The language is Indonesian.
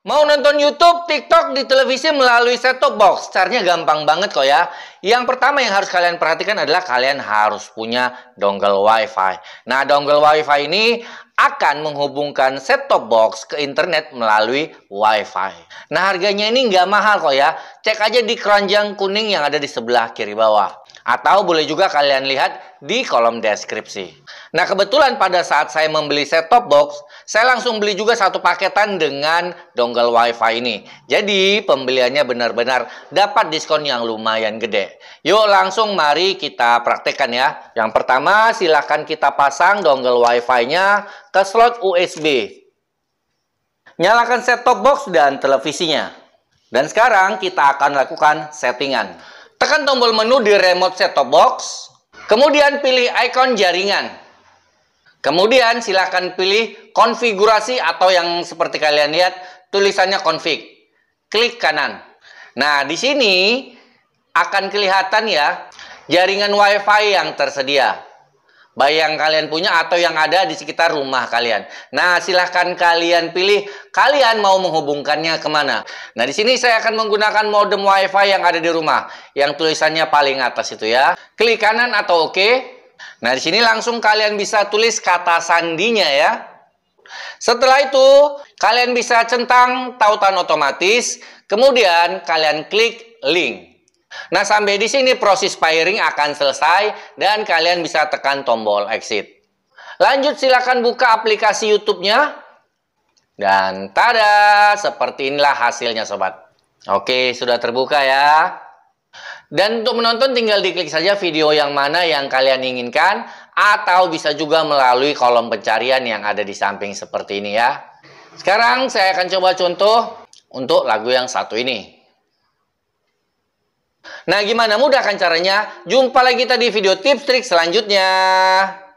Mau nonton YouTube, TikTok di televisi melalui set-top box? Caranya gampang banget kok ya. Yang pertama yang harus kalian perhatikan adalah kalian harus punya dongle WiFi. Nah, dongle WiFi ini akan menghubungkan set-top box ke internet melalui WiFi. Nah, harganya ini nggak mahal kok ya. Cek aja di keranjang kuning yang ada di sebelah kiri bawah. Atau boleh juga kalian lihat di kolom deskripsi. Nah kebetulan pada saat saya membeli set-top box, saya langsung beli juga satu paketan dengan dongle wifi ini. Jadi pembeliannya benar-benar dapat diskon yang lumayan gede. Yuk langsung mari kita praktekkan ya. Yang pertama silahkan kita pasang dongle wifi-nya ke slot USB. Nyalakan set-top box dan televisinya. Dan sekarang kita akan lakukan settingan. Tekan tombol menu di remote set-top box, kemudian pilih ikon jaringan. Kemudian silakan pilih konfigurasi atau yang seperti kalian lihat tulisannya config. Klik kanan. Nah, di sini akan kelihatan ya jaringan WiFi yang tersedia baik yang kalian punya atau yang ada di sekitar rumah kalian. Nah, silahkan kalian pilih kalian mau menghubungkannya kemana. Nah, di sini saya akan menggunakan modem WiFi yang ada di rumah, yang tulisannya paling atas itu ya. Klik kanan atau OK. Nah, di sini langsung kalian bisa tulis kata sandinya ya. Setelah itu, kalian bisa centang tautan otomatis, kemudian kalian klik link. Nah, sampai di sini proses pairing akan selesai dan kalian bisa tekan tombol exit. Lanjut silakan buka aplikasi YouTube-nya. Dan tada, seperti inilah hasilnya sobat. Oke, sudah terbuka ya. Dan untuk menonton tinggal diklik saja video yang mana yang kalian inginkan atau bisa juga melalui kolom pencarian yang ada di samping seperti ini ya. Sekarang saya akan coba contoh untuk lagu yang satu ini. Nah, gimana? Mudah kan caranya? Jumpa lagi tadi di video tips trik selanjutnya.